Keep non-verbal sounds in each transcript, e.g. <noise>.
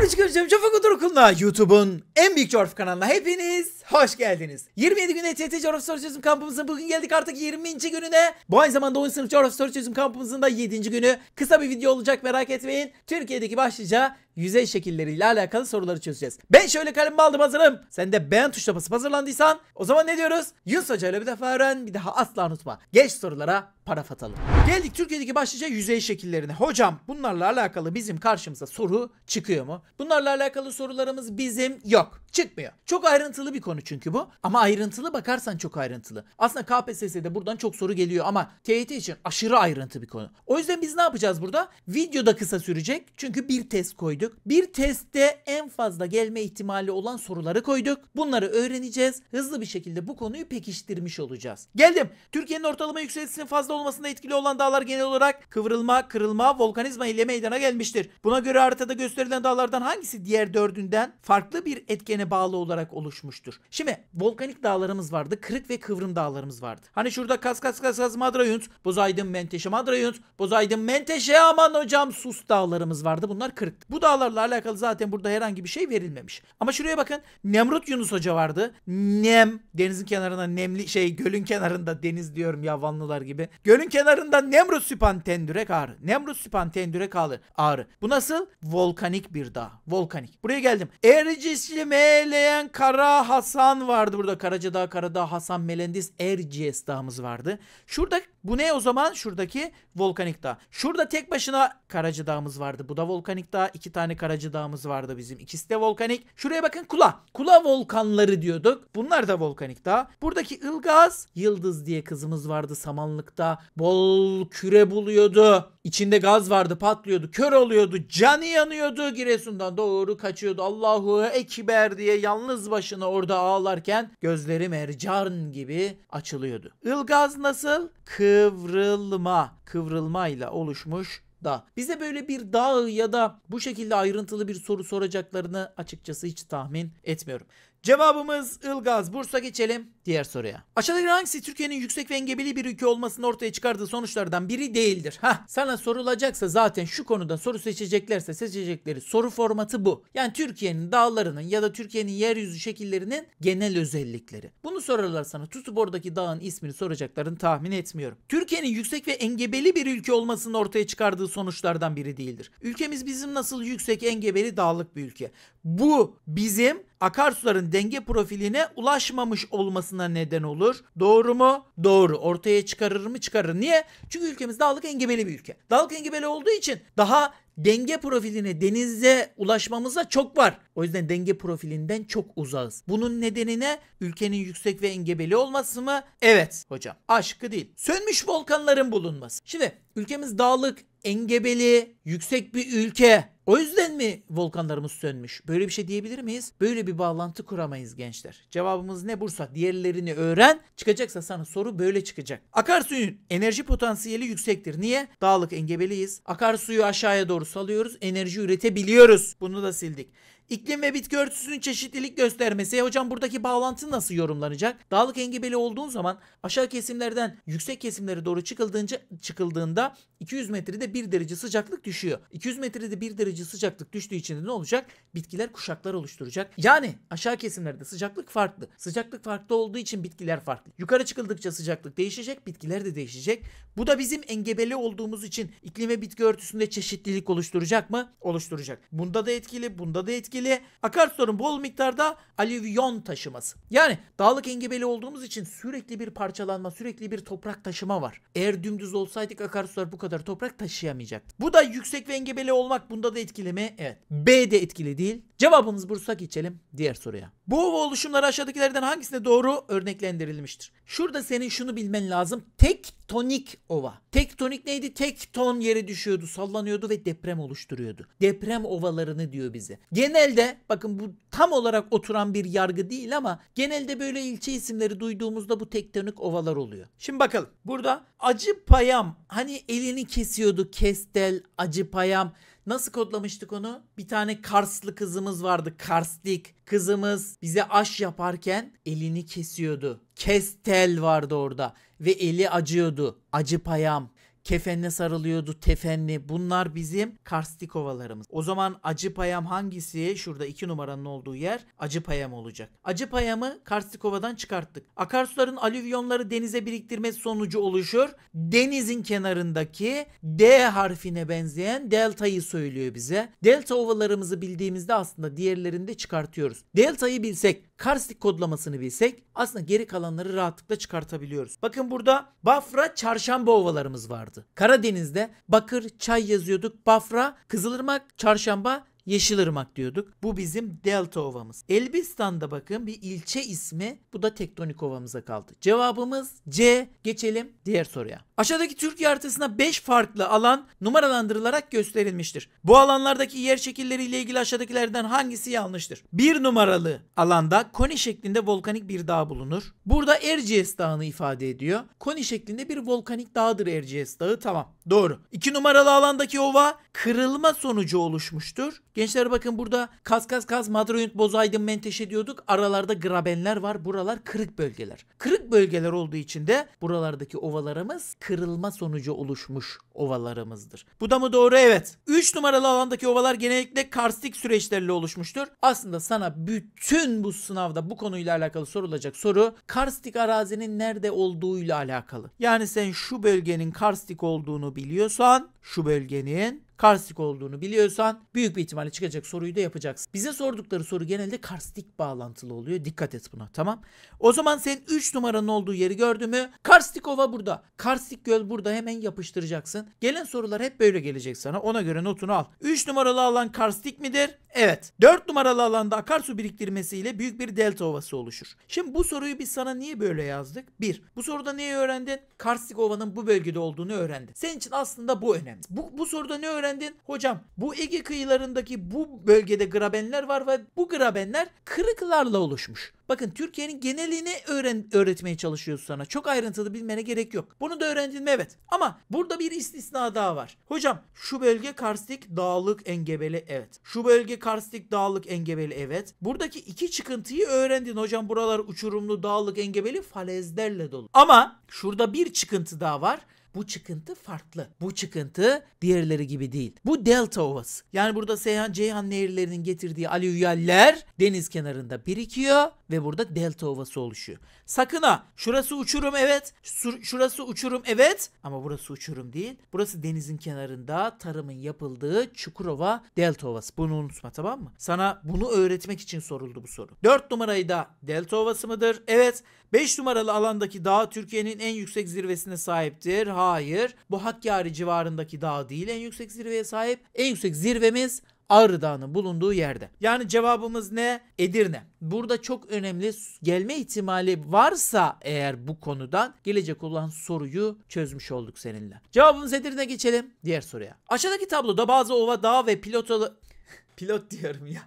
Merhaba çıkaracağım Şafak Odur Okulu'na YouTube'un en büyük coğrafi kanalına hepiniz hoş geldiniz. 27 günde TT coğrafi soru çözüm kampımızın bugün geldik artık 20. gününe. Bu aynı zamanda 10. sınıf coğrafya soru çözüm kampımızın da 7. günü. Kısa bir video olacak merak etmeyin. Türkiye'deki başlıca yüzey şekilleriyle alakalı soruları çözeceğiz. Ben şöyle kalemimi aldım hazırım. Sen de beğen tuşuna basıp hazırlandıysan o zaman ne diyoruz? Yunus Hoca ile bir defa öğren bir daha asla unutma. Geç sorulara para fatalım. Geldik Türkiye'deki başlıca yüzey şekillerine. Hocam bunlarla alakalı bizim karşımıza soru çıkıyor mu? Bunlarla alakalı sorularımız bizim yok. Çıkmıyor. Çok ayrıntılı bir konu kavramı çünkü bu. Ama ayrıntılı bakarsan çok ayrıntılı. Aslında KPSS'de buradan çok soru geliyor ama TYT için aşırı ayrıntı bir konu. O yüzden biz ne yapacağız burada? Video da kısa sürecek. Çünkü bir test koyduk. Bir testte en fazla gelme ihtimali olan soruları koyduk. Bunları öğreneceğiz. Hızlı bir şekilde bu konuyu pekiştirmiş olacağız. Geldim. Türkiye'nin ortalama yükselişinin fazla olmasında etkili olan dağlar genel olarak kıvrılma, kırılma, volkanizma ile meydana gelmiştir. Buna göre haritada gösterilen dağlardan hangisi diğer dördünden farklı bir etkene bağlı olarak oluşmuştur? Şimdi volkanik dağlarımız vardı. Kırık ve kıvrım dağlarımız vardı. Hani şurada kas kas kas kas madrayunt. Bozaydın menteşe madrayunt. Bozaydın menteşe aman hocam sus dağlarımız vardı. Bunlar kırık. Bu dağlarla alakalı zaten burada herhangi bir şey verilmemiş. Ama şuraya bakın. Nemrut Yunus Hoca vardı. Nem. Denizin kenarında nemli şey gölün kenarında deniz diyorum ya Vanlılar gibi. Gölün kenarında Nemrut Süpan Tendürek ağrı. Nemrut Süpan Tendürek ağrı. ağrı. Bu nasıl? Volkanik bir dağ. Volkanik. Buraya geldim. Ercisli meyleyen kara hasa Hasan vardı burada. Karacadağ, Karadağ, Hasan, Melendiz, Erciyes dağımız vardı. Şurada bu ne o zaman? Şuradaki volkanik dağ. Şurada tek başına Karaca Dağımız vardı. Bu da volkanik dağ. İki tane Karaca Dağımız vardı bizim. İkisi de volkanik. Şuraya bakın Kula. Kula volkanları diyorduk. Bunlar da volkanik dağ. Buradaki Ilgaz, Yıldız diye kızımız vardı samanlıkta. Bol küre buluyordu. İçinde gaz vardı patlıyordu. Kör oluyordu. Canı yanıyordu. Giresun'dan doğru kaçıyordu. Allahu Ekber diye yalnız başına orada ağlarken gözleri mercan gibi açılıyordu. Ilgaz nasıl? Kıvrılma. Kıvrılmayla oluşmuş da. Bize böyle bir dağ ya da bu şekilde ayrıntılı bir soru soracaklarını açıkçası hiç tahmin etmiyorum. Cevabımız Ilgaz. Bursa geçelim diğer soruya. Aşağıdaki hangisi Türkiye'nin yüksek ve engebeli bir ülke olmasının ortaya çıkardığı sonuçlardan biri değildir? Ha, sana sorulacaksa zaten şu konuda soru seçeceklerse seçecekleri soru formatı bu. Yani Türkiye'nin dağlarının ya da Türkiye'nin yeryüzü şekillerinin genel özellikleri. Bunu sorarlar sana tutup oradaki dağın ismini soracaklarını tahmin etmiyorum. Türkiye'nin yüksek ve engebeli bir ülke olmasının ortaya çıkardığı sonuçlardan biri değildir. Ülkemiz bizim nasıl yüksek engebeli dağlık bir ülke. Bu bizim akarsuların denge profiline ulaşmamış olması artmasına neden olur. Doğru mu? Doğru. Ortaya çıkarır mı? Çıkarır. Niye? Çünkü ülkemiz dağlık engebeli bir ülke. Dağlık engebeli olduğu için daha denge profiline denize ulaşmamıza çok var. O yüzden denge profilinden çok uzağız. Bunun nedeni ne? Ülkenin yüksek ve engebeli olması mı? Evet hocam. Aşkı değil. Sönmüş volkanların bulunması. Şimdi ülkemiz dağlık, engebeli, yüksek bir ülke. O yüzden mi volkanlarımız sönmüş? Böyle bir şey diyebilir miyiz? Böyle bir bağlantı kuramayız gençler. Cevabımız ne Bursa? Diğerlerini öğren. Çıkacaksa sana soru böyle çıkacak. Akarsuyun enerji potansiyeli yüksektir. Niye? Dağlık engebeliyiz. Akarsuyu aşağıya doğru salıyoruz. Enerji üretebiliyoruz. Bunu da sildik. İklim ve bitki örtüsünün çeşitlilik göstermesi. E hocam buradaki bağlantı nasıl yorumlanacak? Dağlık engebeli olduğun zaman aşağı kesimlerden yüksek kesimlere doğru çıkıldığında, çıkıldığında 200 metrede 1 derece sıcaklık düşüyor. 200 metrede 1 derece sıcaklık düştüğü için ne olacak? Bitkiler kuşaklar oluşturacak. Yani aşağı kesimlerde sıcaklık farklı. Sıcaklık farklı olduğu için bitkiler farklı. Yukarı çıkıldıkça sıcaklık değişecek, bitkiler de değişecek. Bu da bizim engebeli olduğumuz için iklim ve bitki örtüsünde çeşitlilik oluşturacak mı? Oluşturacak. Bunda da etkili, bunda da etkili ilgili akarsuların bol miktarda alüvyon taşıması. Yani dağlık engebeli olduğumuz için sürekli bir parçalanma, sürekli bir toprak taşıma var. Eğer dümdüz olsaydık akarsular bu kadar toprak taşıyamayacak. Bu da yüksek ve engebeli olmak bunda da etkili mi? Evet. B de etkili değil. Cevabımız Bursa geçelim diğer soruya. Bu ova oluşumları aşağıdakilerden hangisine doğru örneklendirilmiştir? Şurada senin şunu bilmen lazım. Tek tektonik ova. Tektonik neydi? Tek ton yere düşüyordu, sallanıyordu ve deprem oluşturuyordu. Deprem ovalarını diyor bize. Genelde bakın bu tam olarak oturan bir yargı değil ama genelde böyle ilçe isimleri duyduğumuzda bu tektonik ovalar oluyor. Şimdi bakalım. Burada Acıpayam hani elini kesiyordu Kestel, Acıpayam. Nasıl kodlamıştık onu? Bir tane Karslı kızımız vardı. Karslik kızımız bize aş yaparken elini kesiyordu. Kestel vardı orada ve eli acıyordu. Acı payam kefenle sarılıyordu, tefenli. Bunlar bizim karstik ovalarımız. O zaman Acıpayam hangisi? Şurada iki numaranın olduğu yer Acıpayam olacak. Acıpayam'ı karstik ovadan çıkarttık. Akarsuların alüvyonları denize biriktirmesi sonucu oluşur. Denizin kenarındaki D harfine benzeyen deltayı söylüyor bize. Delta ovalarımızı bildiğimizde aslında diğerlerini de çıkartıyoruz. Deltayı bilsek karstik kodlamasını bilsek aslında geri kalanları rahatlıkla çıkartabiliyoruz. Bakın burada Bafra çarşamba ovalarımız vardı. Karadeniz'de Bakır, Çay yazıyorduk. Bafra, Kızılırmak, Çarşamba, Yeşilırmak diyorduk. Bu bizim delta ovamız. Elbistan'da bakın bir ilçe ismi. Bu da tektonik ovamıza kaldı. Cevabımız C. Geçelim diğer soruya. Aşağıdaki Türkiye haritasına 5 farklı alan numaralandırılarak gösterilmiştir. Bu alanlardaki yer şekilleriyle ilgili aşağıdakilerden hangisi yanlıştır? 1 numaralı alanda koni şeklinde volkanik bir dağ bulunur. Burada Erciyes Dağı'nı ifade ediyor. Koni şeklinde bir volkanik dağdır Erciyes Dağı. Tamam. Doğru. 2 numaralı alandaki ova kırılma sonucu oluşmuştur. Gençler bakın burada kaz kaz kaz madroyunt bozaydın menteşe diyorduk. Aralarda grabenler var. Buralar kırık bölgeler. Kırık bölgeler olduğu için de buralardaki ovalarımız kırılma sonucu oluşmuş ovalarımızdır. Bu da mı doğru? Evet. 3 numaralı alandaki ovalar genellikle karstik süreçlerle oluşmuştur. Aslında sana bütün bu sınavda bu konuyla alakalı sorulacak soru karstik arazinin nerede olduğuyla alakalı. Yani sen şu bölgenin karstik olduğunu biliyorsan şu bölgenin karstik olduğunu biliyorsan büyük bir ihtimalle çıkacak soruyu da yapacaksın. Bize sordukları soru genelde karstik bağlantılı oluyor. Dikkat et buna tamam. O zaman sen 3 numaranın olduğu yeri gördü mü? Karstik Ova burada. Karstik Göl burada hemen yapıştıracaksın. Gelen sorular hep böyle gelecek sana. Ona göre notunu al. 3 numaralı alan karstik midir? Evet. 4 numaralı alanda akarsu biriktirmesiyle büyük bir delta ovası oluşur. Şimdi bu soruyu biz sana niye böyle yazdık? 1. Bu soruda neyi öğrendin? Karstik Ova'nın bu bölgede olduğunu öğrendin. Senin için aslında bu önemli. Bu, bu soruda ne öğrendin? öğrendin. Hocam bu Ege kıyılarındaki bu bölgede grabenler var ve bu grabenler kırıklarla oluşmuş. Bakın Türkiye'nin genelini öğren öğretmeye çalışıyoruz sana. Çok ayrıntılı bilmene gerek yok. Bunu da öğrendin mi? Evet. Ama burada bir istisna daha var. Hocam şu bölge karstik dağlık engebeli evet. Şu bölge karstik dağlık engebeli evet. Buradaki iki çıkıntıyı öğrendin hocam. Buralar uçurumlu dağlık engebeli falezlerle dolu. Ama şurada bir çıkıntı daha var. Bu çıkıntı farklı. Bu çıkıntı diğerleri gibi değil. Bu delta ovası. Yani burada Seyhan Ceyhan nehirlerinin getirdiği alüvyaller deniz kenarında birikiyor ve burada delta ovası oluşuyor. Sakın ha şurası uçurum evet, şurası uçurum evet ama burası uçurum değil. Burası denizin kenarında tarımın yapıldığı Çukurova delta ovası. Bunu unutma tamam mı? Sana bunu öğretmek için soruldu bu soru. 4 numarayı da delta ovası mıdır? Evet. 5 numaralı alandaki dağ Türkiye'nin en yüksek zirvesine sahiptir. Hayır. Bu Hakkari civarındaki dağ değil en yüksek zirveye sahip. En yüksek zirvemiz Ağrı Dağı'nın bulunduğu yerde. Yani cevabımız ne? Edirne. Burada çok önemli gelme ihtimali varsa eğer bu konudan gelecek olan soruyu çözmüş olduk seninle. Cevabımız Edirne geçelim diğer soruya. Aşağıdaki tabloda bazı ova dağ ve pilotalı... <laughs> Pilot diyorum ya.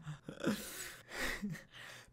<laughs>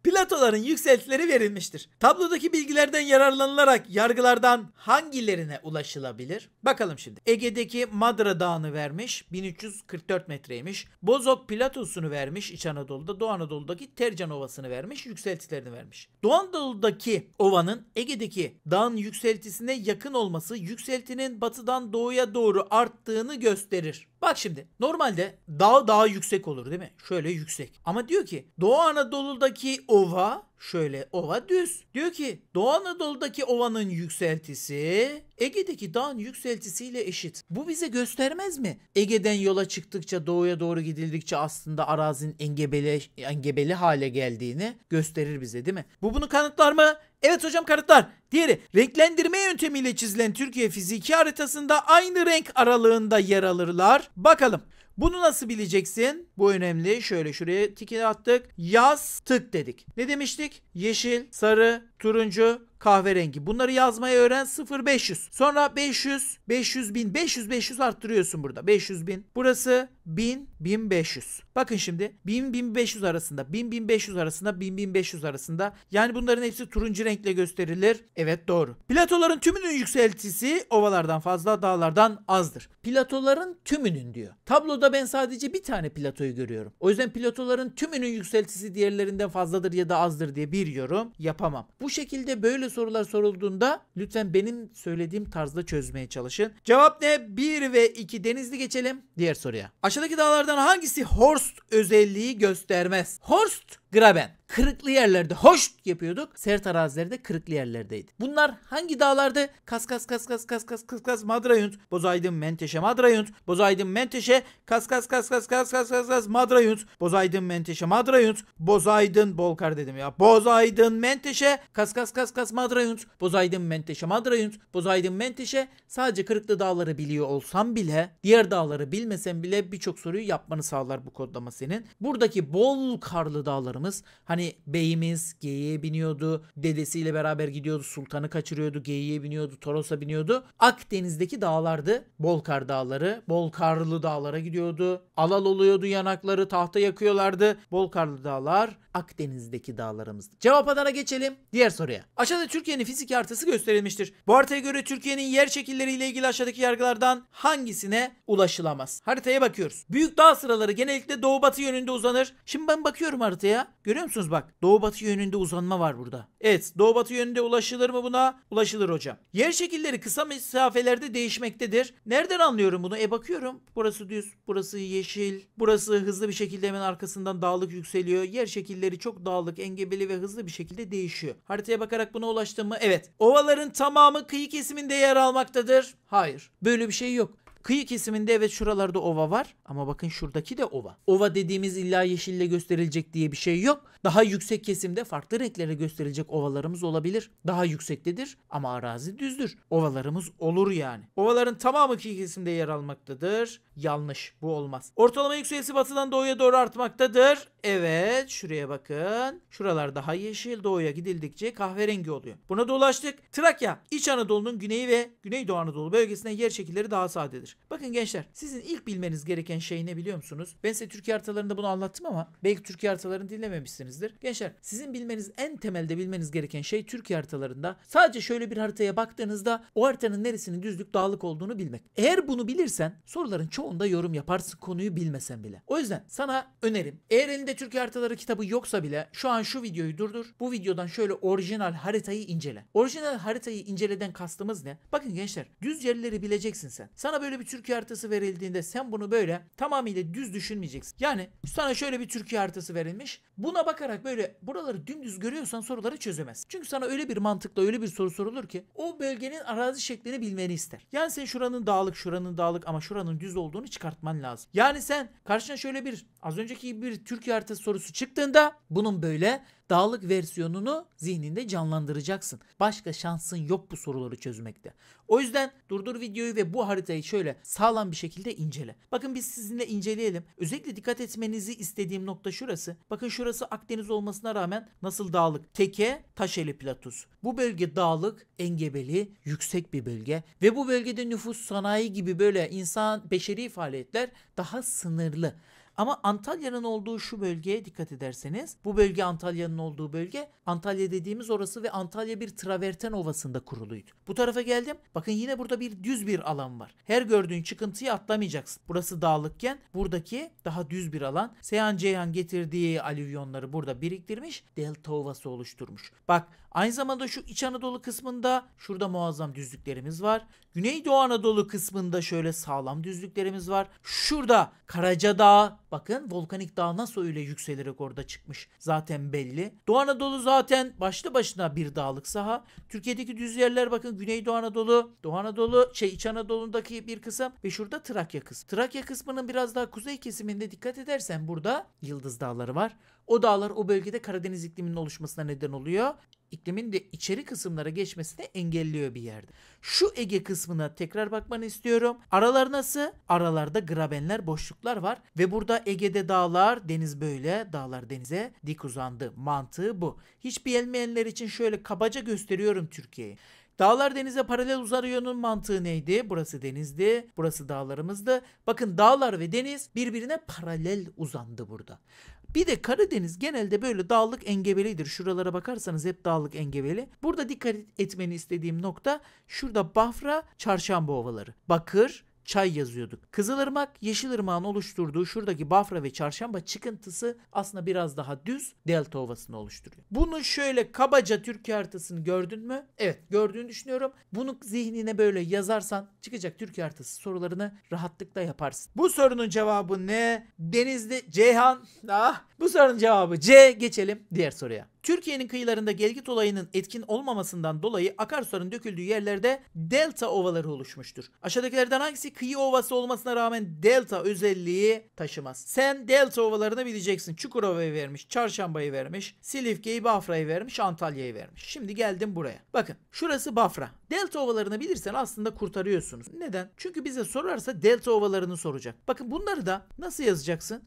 platoların yükseltileri verilmiştir. Tablodaki bilgilerden yararlanılarak yargılardan hangilerine ulaşılabilir? Bakalım şimdi. Ege'deki Madra Dağı'nı vermiş. 1344 metreymiş. Bozok platosunu vermiş İç Anadolu'da. Doğu Anadolu'daki Tercan Ovası'nı vermiş. Yükseltilerini vermiş. Doğu Anadolu'daki ovanın Ege'deki dağın yükseltisine yakın olması yükseltinin batıdan doğuya doğru arttığını gösterir. Bak şimdi normalde dağ daha yüksek olur değil mi? Şöyle yüksek. Ama diyor ki Doğu Anadolu'daki ova şöyle ova düz. Diyor ki Doğu Anadolu'daki ovanın yükseltisi Ege'deki dağın yükseltisiyle eşit. Bu bize göstermez mi? Ege'den yola çıktıkça doğuya doğru gidildikçe aslında arazinin engebeli, engebeli hale geldiğini gösterir bize değil mi? Bu bunu kanıtlar mı? Evet hocam kanıtlar. Diğeri renklendirme yöntemiyle çizilen Türkiye fiziki haritasında aynı renk aralığında yer alırlar. Bakalım. Bunu nasıl bileceksin? Bu önemli. Şöyle şuraya tiki attık. Yaz tık dedik. Ne demiştik? yeşil, sarı, turuncu, kahverengi. Bunları yazmayı öğren 0500. Sonra 500, 500 bin, 500 500 arttırıyorsun burada. 500 bin. Burası 1000, 1500. Bakın şimdi 1000, 1500 arasında, 1000, 1500 arasında, 1000, 1500 arasında. Yani bunların hepsi turuncu renkle gösterilir. Evet doğru. Platoların tümünün yükseltisi ovalardan fazla, dağlardan azdır. Platoların tümünün diyor. Tabloda ben sadece bir tane platoyu görüyorum. O yüzden platoların tümünün yükseltisi diğerlerinden fazladır ya da azdır diye bir bir yorum yapamam. Bu şekilde böyle sorular sorulduğunda lütfen benim söylediğim tarzda çözmeye çalışın. Cevap ne? 1 ve 2 denizli geçelim diğer soruya. Aşağıdaki dağlardan hangisi Horst özelliği göstermez? Horst Graben. Kırıklı yerlerde hoş yapıyorduk. Sert arazilerde kırıklı yerlerdeydi. Bunlar hangi dağlardı? Kas kas kas kas kas kas kas kas Madrayunt. Bozaydın Menteşe Madrayunt. Bozaydın Menteşe kas kas kas kas kas kas kas kas Madrayunt. Bozaydın Menteşe Madrayunt. Bozaydın Bolkar dedim ya. Bozaydın Menteşe kas kas kas kas Madrayunt. Bozaydın Menteşe Madrayunt. Bozaydın Menteşe sadece kırıklı dağları biliyor olsam bile diğer dağları bilmesen bile birçok soruyu yapmanı sağlar bu kodlama senin. Buradaki bol karlı dağların baktığımız hani beyimiz geyiğe biniyordu. Dedesiyle beraber gidiyordu. Sultanı kaçırıyordu. Geyiğe biniyordu. Toros'a biniyordu. Akdeniz'deki dağlardı. Bolkar dağları. Bolkarlı dağlara gidiyordu. Alal oluyordu yanakları. Tahta yakıyorlardı. Bolkarlı dağlar Akdeniz'deki dağlarımızdı. Cevap Adana geçelim. Diğer soruya. Aşağıda Türkiye'nin fizik haritası gösterilmiştir. Bu haritaya göre Türkiye'nin yer şekilleriyle ilgili aşağıdaki yargılardan hangisine ulaşılamaz? Haritaya bakıyoruz. Büyük dağ sıraları genellikle doğu batı yönünde uzanır. Şimdi ben bakıyorum haritaya. Görüyor musunuz bak doğu batı yönünde uzanma var burada. Evet doğu batı yönünde ulaşılır mı buna? Ulaşılır hocam. Yer şekilleri kısa mesafelerde değişmektedir. Nereden anlıyorum bunu? E bakıyorum. Burası düz, burası yeşil, burası hızlı bir şekilde hemen arkasından dağlık yükseliyor. Yer şekilleri çok dağlık, engebeli ve hızlı bir şekilde değişiyor. Haritaya bakarak buna ulaştım mı? Evet. Ovaların tamamı kıyı kesiminde yer almaktadır. Hayır. Böyle bir şey yok. Kıyı kesiminde evet şuralarda ova var ama bakın şuradaki de ova. Ova dediğimiz illa yeşille gösterilecek diye bir şey yok. Daha yüksek kesimde farklı renklere gösterilecek ovalarımız olabilir. Daha yüksektedir ama arazi düzdür. Ovalarımız olur yani. Ovaların tamamı kıyı kesimde yer almaktadır. Yanlış bu olmaz. Ortalama yükselisi batıdan doğuya doğru artmaktadır. Evet şuraya bakın. Şuralar daha yeşil. Doğuya gidildikçe kahverengi oluyor. Buna dolaştık. Trakya, İç Anadolu'nun güneyi ve Güneydoğu Anadolu bölgesinde yer şekilleri daha sadedir. Bakın gençler sizin ilk bilmeniz gereken şey ne biliyor musunuz? Ben size Türkiye haritalarında bunu anlattım ama belki Türkiye haritalarını dinlememişsinizdir. Gençler sizin bilmeniz en temelde bilmeniz gereken şey Türkiye haritalarında sadece şöyle bir haritaya baktığınızda o haritanın neresinin düzlük dağlık olduğunu bilmek. Eğer bunu bilirsen soruların çoğunda yorum yaparsın konuyu bilmesen bile. O yüzden sana önerim eğer elinde Sende Türkiye haritaları kitabı yoksa bile şu an şu videoyu durdur. Bu videodan şöyle orijinal haritayı incele. Orijinal haritayı inceleden kastımız ne? Bakın gençler düz yerleri bileceksin sen. Sana böyle bir Türkiye haritası verildiğinde sen bunu böyle tamamıyla düz düşünmeyeceksin. Yani sana şöyle bir Türkiye haritası verilmiş. Buna bakarak böyle buraları dümdüz görüyorsan soruları çözemez. Çünkü sana öyle bir mantıkla öyle bir soru sorulur ki o bölgenin arazi şeklini bilmeni ister. Yani sen şuranın dağlık şuranın dağlık ama şuranın düz olduğunu çıkartman lazım. Yani sen karşına şöyle bir az önceki bir Türkiye haritası sorusu çıktığında bunun böyle dağlık versiyonunu zihninde canlandıracaksın. Başka şansın yok bu soruları çözmekte. O yüzden durdur videoyu ve bu haritayı şöyle sağlam bir şekilde incele. Bakın biz sizinle inceleyelim. Özellikle dikkat etmenizi istediğim nokta şurası. Bakın şurası Akdeniz olmasına rağmen nasıl dağlık? Teke, Taşeli Platus. Bu bölge dağlık, engebeli, yüksek bir bölge ve bu bölgede nüfus sanayi gibi böyle insan beşeri faaliyetler daha sınırlı. Ama Antalya'nın olduğu şu bölgeye dikkat ederseniz bu bölge Antalya'nın olduğu bölge Antalya dediğimiz orası ve Antalya bir traverten ovasında kuruluydu. Bu tarafa geldim. Bakın yine burada bir düz bir alan var. Her gördüğün çıkıntıyı atlamayacaksın. Burası dağlıkken buradaki daha düz bir alan. Seyhan Ceyhan getirdiği alüvyonları burada biriktirmiş. Delta ovası oluşturmuş. Bak aynı zamanda şu İç Anadolu kısmında şurada muazzam düzlüklerimiz var. Güneydoğu Anadolu kısmında şöyle sağlam düzlüklerimiz var. Şurada Karacadağ Bakın volkanik dağ nasıl öyle yükselerek orada çıkmış zaten belli. Doğu Anadolu zaten başlı başına bir dağlık saha. Türkiye'deki düz yerler bakın Güneydoğu Anadolu, Doğu Anadolu, şey İç Anadolu'daki bir kısım ve şurada Trakya kısmı. Trakya kısmının biraz daha kuzey kesiminde dikkat edersen burada Yıldız Dağları var. O dağlar o bölgede Karadeniz ikliminin oluşmasına neden oluyor iklimin de içeri kısımlara geçmesini engelliyor bir yerde. Şu Ege kısmına tekrar bakmanı istiyorum. Aralar nasıl? Aralarda grabenler, boşluklar var ve burada Ege'de dağlar, deniz böyle, dağlar denize dik uzandı. Mantığı bu. Hiç bilmeyenler için şöyle kabaca gösteriyorum Türkiye'yi. Dağlar denize paralel uzar yönün mantığı neydi? Burası denizdi, burası dağlarımızdı. Bakın dağlar ve deniz birbirine paralel uzandı burada. Bir de Karadeniz genelde böyle dağlık engebelidir. Şuralara bakarsanız hep dağlık engebeli. Burada dikkat etmeni istediğim nokta şurada Bafra, Çarşamba Ovaları. Bakır, çay yazıyorduk. Kızılırmak, Yeşilırmak'ın oluşturduğu şuradaki Bafra ve Çarşamba çıkıntısı aslında biraz daha düz delta ovasını oluşturuyor. Bunu şöyle kabaca Türkiye haritasını gördün mü? Evet gördüğünü düşünüyorum. Bunu zihnine böyle yazarsan çıkacak Türkiye haritası sorularını rahatlıkla yaparsın. Bu sorunun cevabı ne? Denizli, Ceyhan. Ah, bu sorunun cevabı C. Geçelim diğer soruya. Türkiye'nin kıyılarında gelgit olayının etkin olmamasından dolayı akarsuların döküldüğü yerlerde delta ovaları oluşmuştur. Aşağıdakilerden hangisi kıyı ovası olmasına rağmen delta özelliği taşımaz? Sen delta ovalarını bileceksin. Çukurova'yı vermiş, Çarşamba'yı vermiş, Silifke'yi, Bafra'yı vermiş, Antalya'yı vermiş. Şimdi geldim buraya. Bakın şurası Bafra. Delta ovalarını bilirsen aslında kurtarıyorsunuz. Neden? Çünkü bize sorarsa delta ovalarını soracak. Bakın bunları da nasıl yazacaksın?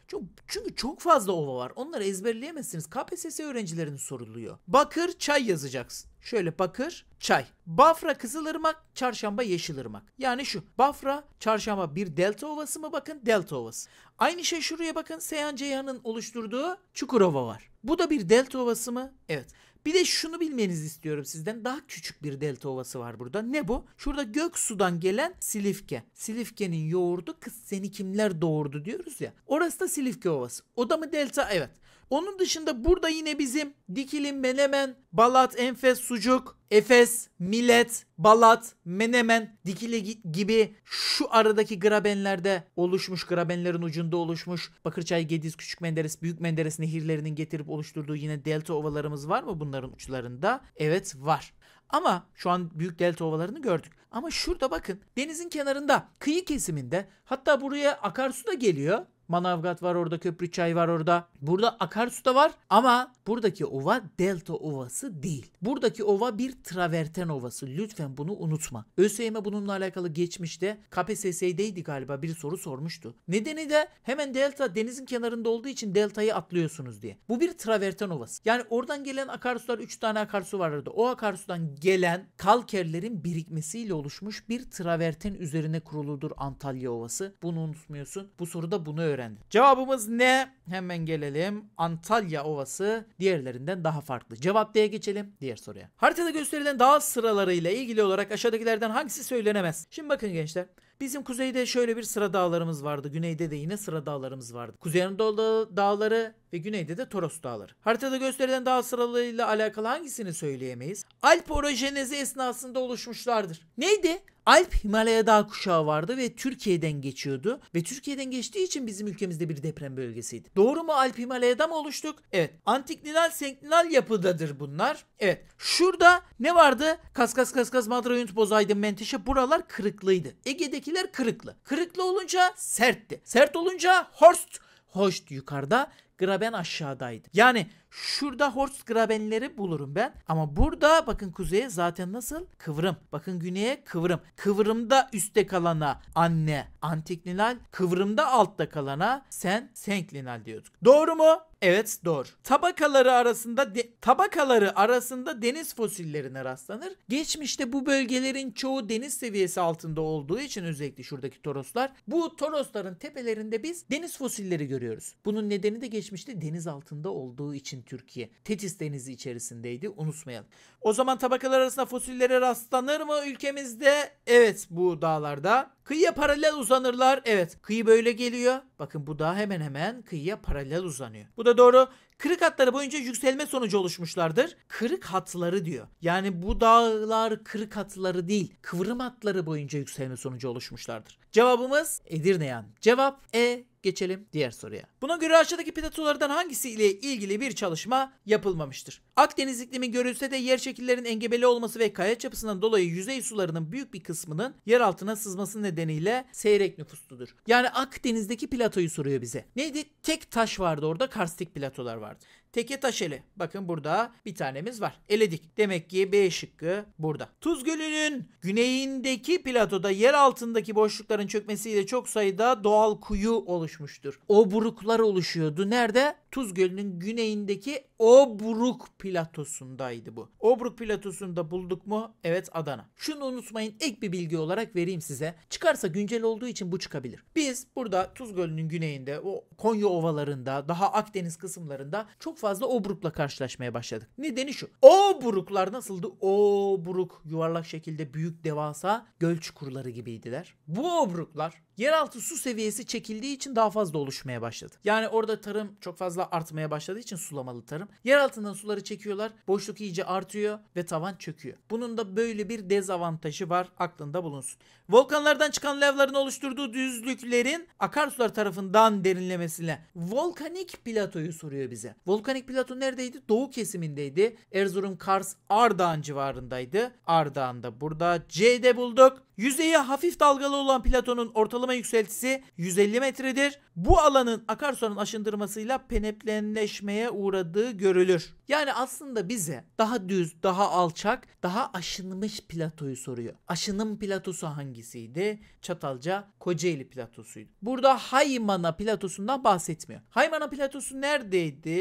Çünkü çok fazla ova var. Onları ezberleyemezsiniz. KPSS öğrencilerinin soruluyor. Bakır çay yazacaksın. Şöyle bakır çay. Bafra Kızılırmak, Çarşamba Yeşilırmak. Yani şu Bafra, Çarşamba bir delta ovası mı bakın delta ovası. Aynı şey şuraya bakın Seyhan Ceyhan'ın oluşturduğu Çukurova var. Bu da bir delta ovası mı? Evet. Bir de şunu bilmenizi istiyorum sizden. Daha küçük bir delta ovası var burada. Ne bu? Şurada Göksu'dan gelen Silifke. Silifke'nin yoğurdu kız seni kimler doğurdu diyoruz ya. Orası da Silifke ovası. O da mı delta? Evet. Onun dışında burada yine bizim Dikili Menemen, Balat Enfes Sucuk, Efes, Millet, Balat, Menemen, Dikili gibi şu aradaki grabenlerde oluşmuş, grabenlerin ucunda oluşmuş Bakırçay, Gediz, Küçük Menderes, Büyük Menderes nehirlerinin getirip oluşturduğu yine delta ovalarımız var mı bunların uçlarında? Evet var. Ama şu an büyük delta ovalarını gördük. Ama şurada bakın denizin kenarında kıyı kesiminde hatta buraya akarsu da geliyor. Manavgat var orada, köprü çay var orada. Burada akarsu da var ama Buradaki ova delta ovası değil. Buradaki ova bir traverten ovası. Lütfen bunu unutma. ÖSYM bununla alakalı geçmişte KPSS'deydi galiba bir soru sormuştu. Nedeni de hemen delta denizin kenarında olduğu için deltayı atlıyorsunuz diye. Bu bir traverten ovası. Yani oradan gelen akarsular 3 tane akarsu vardı. O akarsudan gelen kalkerlerin birikmesiyle oluşmuş bir traverten üzerine kuruludur Antalya Ovası. Bunu unutmuyorsun. Bu soruda bunu öğrendin. Cevabımız ne? Hemen gelelim. Antalya Ovası diğerlerinden daha farklı. Cevap diye geçelim diğer soruya. Haritada gösterilen dağ sıralarıyla ilgili olarak aşağıdakilerden hangisi söylenemez? Şimdi bakın gençler. Bizim kuzeyde şöyle bir sıra dağlarımız vardı. Güneyde de yine sıra dağlarımız vardı. Kuzey Anadolu dağları ve güneyde de Toros dağları. Haritada gösterilen dağ sıralarıyla alakalı hangisini söyleyemeyiz? Alp orojenezi esnasında oluşmuşlardır. Neydi? Alp Himalaya Dağ kuşağı vardı ve Türkiye'den geçiyordu. Ve Türkiye'den geçtiği için bizim ülkemizde bir deprem bölgesiydi. Doğru mu Alp Himalaya'da mı oluştuk? Evet. Antiklinal senklinal yapıdadır bunlar. Evet. Şurada ne vardı? Kaskas Kaskas Madra Yunt Bozaydın Menteşe buralar kırıklıydı. Ege'dekiler kırıklı. Kırıklı olunca sertti. Sert olunca horst hoşt yukarıda, graben aşağıdaydı. Yani Şurada grabenleri bulurum ben. Ama burada bakın kuzeye zaten nasıl? Kıvrım. Bakın güneye kıvrım. Kıvrımda üstte kalana anne antiklinal, kıvrımda altta kalana sen senklinal diyorduk. Doğru mu? Evet doğru. Tabakaları arasında de, tabakaları arasında deniz fosillerine rastlanır. Geçmişte bu bölgelerin çoğu deniz seviyesi altında olduğu için özellikle şuradaki toroslar bu torosların tepelerinde biz deniz fosilleri görüyoruz. Bunun nedeni de geçmişte deniz altında olduğu için Türkiye. Tetis Denizi içerisindeydi unutmayalım. O zaman tabakalar arasında fosillere rastlanır mı ülkemizde? Evet bu dağlarda Kıyıya paralel uzanırlar. Evet kıyı böyle geliyor. Bakın bu da hemen hemen kıyıya paralel uzanıyor. Bu da doğru. Kırık hatları boyunca yükselme sonucu oluşmuşlardır. Kırık hatları diyor. Yani bu dağlar kırık hatları değil, kıvrım hatları boyunca yükselme sonucu oluşmuşlardır. Cevabımız Edirneyan. Cevap E Geçelim diğer soruya. Buna göre aşağıdaki platolardan hangisi ile ilgili bir çalışma yapılmamıştır? Akdeniz iklimi görülse de yer şekillerinin engebeli olması ve kayaç yapısından dolayı yüzey sularının büyük bir kısmının yer altına sızması nedeniyle nedeniyle seyrek nüfusludur. Yani Akdeniz'deki platoyu soruyor bize. Neydi? Tek taş vardı orada karstik platolar vardı teke Taşeli, Bakın burada bir tanemiz var. Eledik. Demek ki B şıkkı burada. Tuz Gölü'nün güneyindeki platoda yer altındaki boşlukların çökmesiyle çok sayıda doğal kuyu oluşmuştur. Obruklar oluşuyordu. Nerede? Tuz Gölü'nün güneyindeki Obruk platosundaydı bu. Obruk platosunda bulduk mu? Evet Adana. Şunu unutmayın ek bir bilgi olarak vereyim size. Çıkarsa güncel olduğu için bu çıkabilir. Biz burada Tuz Gölü'nün güneyinde o Konya ovalarında daha Akdeniz kısımlarında çok fazla Obruk'la karşılaşmaya başladık. Nedeni şu. Obruk'lar nasıldı? Obruk yuvarlak şekilde büyük devasa göl çukurları gibiydiler. Bu Obruk'lar Yeraltı su seviyesi çekildiği için daha fazla oluşmaya başladı. Yani orada tarım çok fazla artmaya başladığı için sulamalı tarım. Yer altından suları çekiyorlar. Boşluk iyice artıyor ve tavan çöküyor. Bunun da böyle bir dezavantajı var aklında bulunsun. Volkanlardan çıkan levların oluşturduğu düzlüklerin akarsular tarafından derinlemesine volkanik platoyu soruyor bize. Volkanik plato neredeydi? Doğu kesimindeydi. Erzurum, Kars, Ardahan civarındaydı. Ardahan'da burada C'de bulduk. Yüzeyi hafif dalgalı olan platonun ortalama yükseltisi 150 metredir. Bu alanın akarsuların aşındırmasıyla peneplenleşmeye uğradığı görülür. Yani aslında bize daha düz, daha alçak, daha aşınmış platoyu soruyor. Aşınım platosu hangisiydi? Çatalca Kocaeli platosuydu. Burada Haymana platosundan bahsetmiyor. Haymana platosu neredeydi?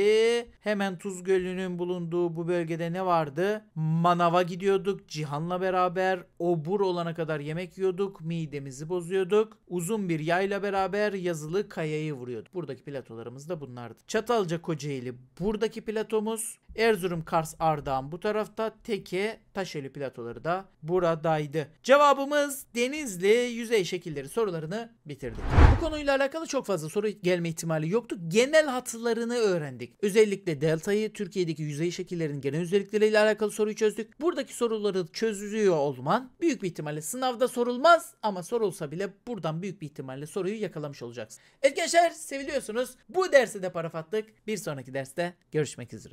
Hemen Tuz Gölü'nün bulunduğu bu bölgede ne vardı? Manava gidiyorduk. Cihan'la beraber Obur olana kadar yemek yiyorduk, midemizi bozuyorduk. Uzun bir yayla beraber yazılı kayayı vuruyorduk. Buradaki platolarımız da bunlardı. Çatalca Kocaeli buradaki platomuz. Erzurum, Kars, Ardahan bu tarafta. Teke, Taşeli platoları da buradaydı. Cevabımız Denizli yüzey şekilleri sorularını bitirdik. Bu konuyla alakalı çok fazla soru gelme ihtimali yoktu. Genel hatlarını öğrendik. Özellikle deltayı, Türkiye'deki yüzey şekillerinin genel özellikleriyle alakalı soruyu çözdük. Buradaki soruları çözüyor olman büyük bir ihtimalle sınav sınavda sorulmaz ama sorulsa bile buradan büyük bir ihtimalle soruyu yakalamış olacaksın. Evet gençler seviliyorsunuz. Bu dersi de parafattık. Bir sonraki derste görüşmek üzere.